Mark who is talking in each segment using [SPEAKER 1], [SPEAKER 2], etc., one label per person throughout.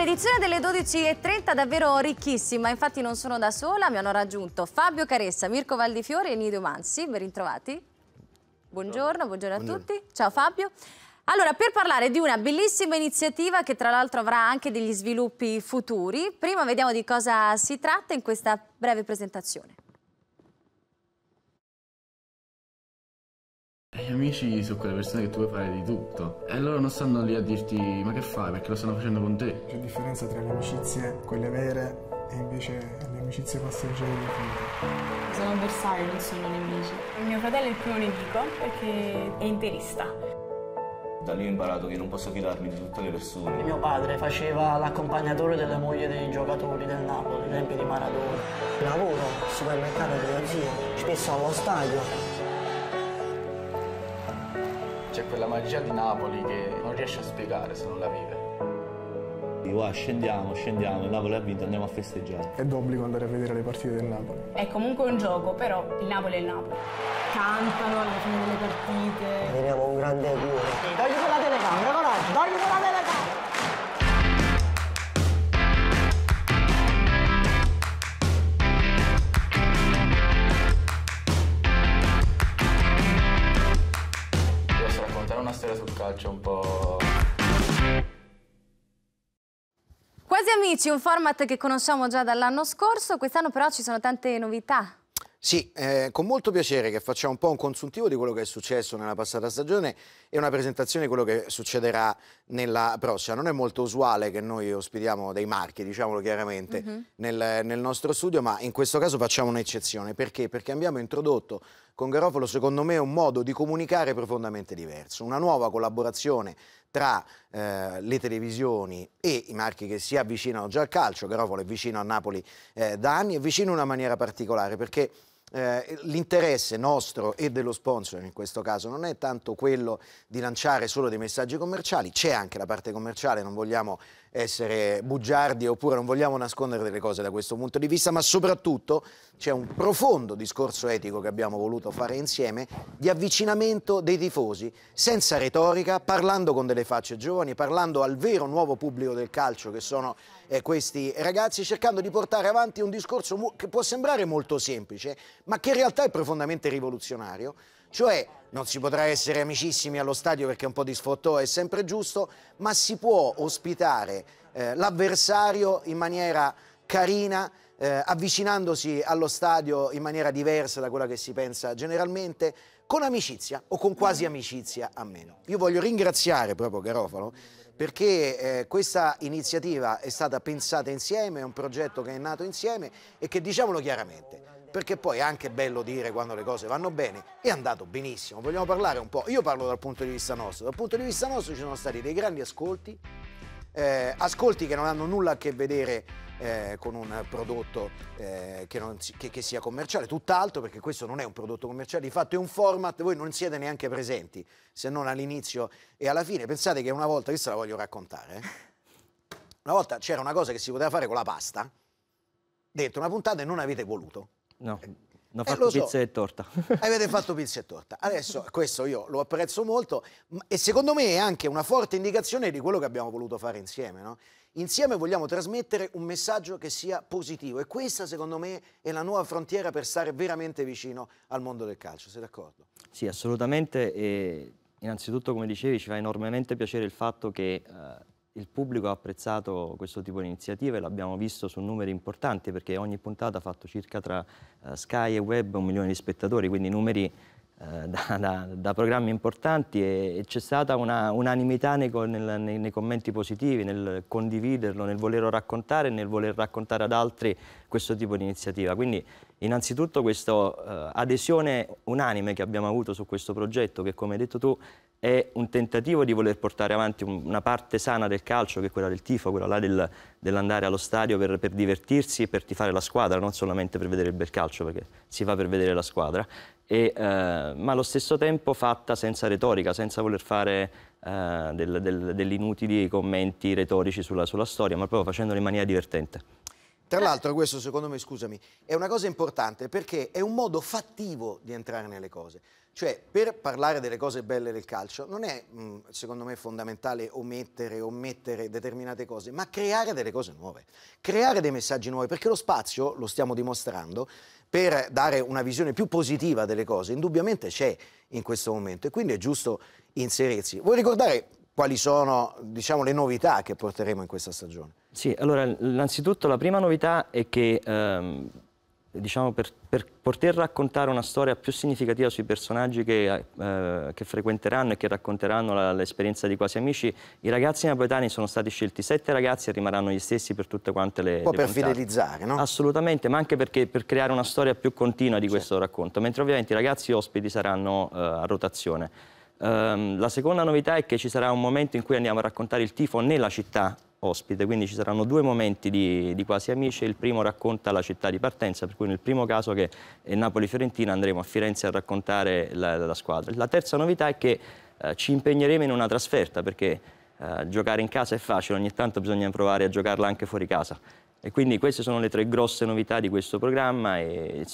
[SPEAKER 1] Allora, edizione delle 12.30 davvero ricchissima, infatti non sono da sola, mi hanno raggiunto Fabio Caressa, Mirko Valdifiore e Nidio Mansi, ben ritrovati. Buongiorno, buongiorno a buongiorno. tutti. Ciao Fabio. Allora, per parlare di una bellissima iniziativa che tra l'altro avrà anche degli sviluppi futuri, prima vediamo di cosa si tratta in questa breve presentazione. gli amici sono quelle persone che tu vuoi fare di tutto e loro non stanno lì a dirti ma che fai perché lo stanno facendo con te. C'è
[SPEAKER 2] differenza tra le amicizie, quelle vere e invece le amicizie passeggeri di
[SPEAKER 1] finite.
[SPEAKER 2] Sono avversari, non sono nemici. Il Mio fratello è il primo nemico perché è
[SPEAKER 1] interista. Da lì ho imparato che non posso fidarmi di tutte le persone. Mio
[SPEAKER 2] padre faceva l'accompagnatore della moglie dei giocatori del Napoli, ai tempi di Maradona. Lavoro, supermercato dello zio, spesso allo stadio,
[SPEAKER 1] c'è quella magia di Napoli che non riesce a spiegare se non la vive. Wow, scendiamo, scendiamo, il Napoli ha vinto, andiamo a festeggiare.
[SPEAKER 2] È d'obbligo andare a vedere le partite del Napoli.
[SPEAKER 1] È comunque un gioco, però il Napoli è il Napoli. Cantano alla fine delle partite. Teniamo un grande cuore. Voglio calcio un po'... Quasi amici, un format che conosciamo già dall'anno scorso, quest'anno però ci sono tante novità.
[SPEAKER 2] Sì, eh, con molto piacere che facciamo un po' un consuntivo di quello che è successo nella passata stagione e una presentazione di quello che succederà nella prossima. Non è molto usuale che noi ospitiamo dei marchi, diciamolo chiaramente, mm -hmm. nel, nel nostro studio, ma in questo caso facciamo un'eccezione. Perché? Perché abbiamo introdotto con Garofalo secondo me è un modo di comunicare profondamente diverso, una nuova collaborazione tra eh, le televisioni e i marchi che si avvicinano già al calcio, Garofalo è vicino a Napoli eh, da anni, è vicino in una maniera particolare perché eh, l'interesse nostro e dello sponsor in questo caso non è tanto quello di lanciare solo dei messaggi commerciali, c'è anche la parte commerciale, non vogliamo essere bugiardi oppure non vogliamo nascondere delle cose da questo punto di vista, ma soprattutto c'è un profondo discorso etico che abbiamo voluto fare insieme di avvicinamento dei tifosi, senza retorica, parlando con delle facce giovani, parlando al vero nuovo pubblico del calcio che sono eh, questi ragazzi cercando di portare avanti un discorso che può sembrare molto semplice, ma che in realtà è profondamente rivoluzionario, cioè non si potrà essere amicissimi allo stadio perché un po' di sfottò è sempre giusto, ma si può ospitare eh, l'avversario in maniera carina, eh, avvicinandosi allo stadio in maniera diversa da quella che si pensa generalmente, con amicizia o con quasi amicizia a meno. Io voglio ringraziare proprio Garofalo perché eh, questa iniziativa è stata pensata insieme, è un progetto che è nato insieme e che diciamolo chiaramente, perché poi è anche bello dire quando le cose vanno bene, è andato benissimo, vogliamo parlare un po', io parlo dal punto di vista nostro, dal punto di vista nostro ci sono stati dei grandi ascolti, eh, ascolti che non hanno nulla a che vedere eh, con un prodotto eh, che, non, che, che, sia commerciale, tutt'altro perché questo non è un prodotto commerciale, di fatto è un format, voi non siete neanche presenti se non all'inizio e alla fine, pensate che una volta, questa la voglio raccontare, eh. una volta c'era una cosa che si poteva fare con la pasta, dentro una puntata e non avete voluto. No. Eh,
[SPEAKER 1] hanno eh, fatto eh, pizza so. e torta.
[SPEAKER 2] Avete fatto pizza e torta. Adesso questo io lo apprezzo molto e secondo me è anche una forte indicazione di quello che abbiamo voluto fare insieme, no? Insieme vogliamo trasmettere un messaggio che sia positivo e questa secondo me è la nuova frontiera per stare veramente vicino al mondo del calcio, sei d'accordo?
[SPEAKER 1] Sì, assolutamente e innanzitutto come dicevi ci fa enormemente piacere il fatto che eh, il pubblico ha apprezzato questo tipo di iniziative, l'abbiamo visto su numeri importanti perché ogni puntata ha fatto circa tra eh, Sky e Web un milione di spettatori, quindi numeri eh, da, da, da, programmi importanti e, e c'è stata una, unanimità nei, nel, nei, nei, commenti positivi, nel condividerlo, nel volerlo raccontare e nel voler raccontare ad altri questo tipo di iniziativa. Quindi innanzitutto questa uh, eh, adesione unanime che abbiamo avuto su questo progetto che come hai detto tu è un tentativo di voler portare avanti una parte sana del calcio che è quella del tifo, quella là del, dell'andare allo stadio per, per divertirsi e per tifare la squadra, non solamente per vedere il bel calcio perché si fa per vedere la squadra e, eh, ma allo stesso tempo fatta senza retorica, senza voler fare eh, del, del, degli inutili commenti retorici sulla, sulla storia, ma proprio facendola in maniera divertente.
[SPEAKER 2] Tra l'altro questo secondo me, scusami, è una cosa importante perché è un modo fattivo di entrare nelle cose. Cioè, per parlare delle cose belle del calcio, non è, mm, secondo me, fondamentale omettere, omettere determinate cose, ma creare delle cose nuove, creare dei messaggi nuovi, perché lo spazio, lo stiamo dimostrando, per dare una visione più positiva delle cose, indubbiamente c'è in questo momento e quindi è giusto inserirsi. Vuoi ricordare quali sono diciamo, le novità che porteremo in questa stagione?
[SPEAKER 1] Sì, allora innanzitutto la prima novità è che ehm, diciamo, per, per, poter raccontare una storia più significativa sui personaggi che, eh, che frequenteranno e che racconteranno l'esperienza di Quasi Amici, i ragazzi napoletani sono stati scelti sette ragazzi e rimarranno gli stessi per tutte quante le... Un po' le per puntate. fidelizzare, no? Assolutamente, ma anche perché, per creare una storia più continua di questo racconto, mentre ovviamente i ragazzi ospiti saranno eh, a rotazione. Um, la seconda novità è che ci sarà un momento in cui andiamo a raccontare il tifo nella città ospite, quindi ci saranno due momenti di, di, quasi amici, il primo racconta la città di partenza, per cui nel primo caso che è Napoli-Fiorentina andremo a Firenze a raccontare la, la squadra. La terza novità è che eh, ci impegneremo in una trasferta perché eh, giocare in casa è facile, ogni tanto bisogna provare a giocarla anche fuori casa e quindi queste sono le tre grosse novità di questo programma e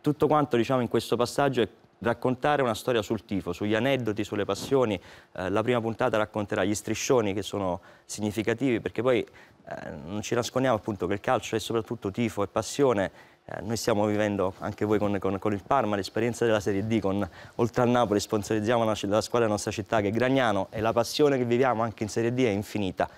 [SPEAKER 1] tutto quanto diciamo in questo passaggio è raccontare una storia sul tifo, sugli aneddoti, sulle passioni. Eh, la prima puntata racconterà gli striscioni che sono significativi perché poi eh, non ci nascondiamo appunto che il calcio è soprattutto tifo e passione. Eh, noi stiamo vivendo anche voi con, con, con il Parma l'esperienza della Serie D, con, oltre al Napoli sponsorizziamo la, la squadra della nostra città che è Gragnano e la passione che viviamo anche in Serie D è infinita.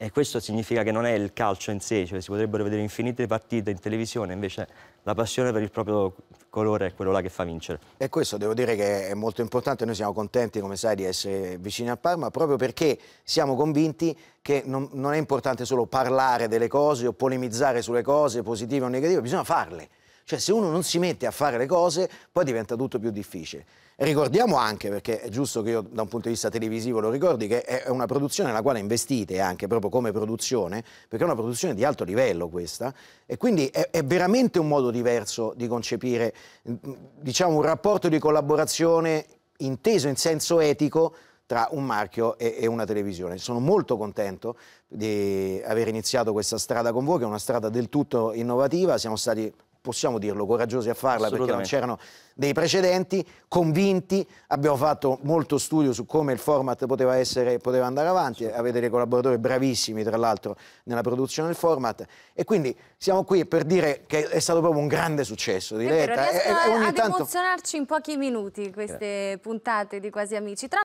[SPEAKER 1] E questo significa che non è il calcio in sé, cioè si potrebbero vedere infinite partite in televisione, invece la passione per il proprio colore è quello là che fa vincere.
[SPEAKER 2] E questo devo dire che è molto importante, noi siamo contenti come sai di essere vicini a Parma proprio perché siamo convinti che non, non è importante solo parlare delle cose o polemizzare sulle cose positive o negative, bisogna farle. Cioè se uno non si mette a fare le cose poi diventa tutto più difficile. Ricordiamo anche, perché è giusto che io da un punto di vista televisivo lo ricordi, che è una produzione nella quale investite anche proprio come produzione, perché è una produzione di alto livello questa, e quindi è, è veramente un modo diverso di concepire mm, mm, diciamo, un rapporto di collaborazione inteso in senso etico tra un marchio e, una televisione. Sono molto contento di aver iniziato questa strada con voi, che è una strada del tutto innovativa, siamo stati possiamo dirlo, coraggiosi a farla perché non c'erano dei precedenti, convinti, abbiamo fatto molto studio su come il format poteva, essere, poteva andare avanti, avete dei collaboratori bravissimi tra l'altro nella produzione del format e quindi siamo qui per dire che è stato proprio un grande successo di Letta. Eh, Riescono eh, ad tanto...
[SPEAKER 1] emozionarci in pochi minuti queste puntate di Quasi Amici. Tra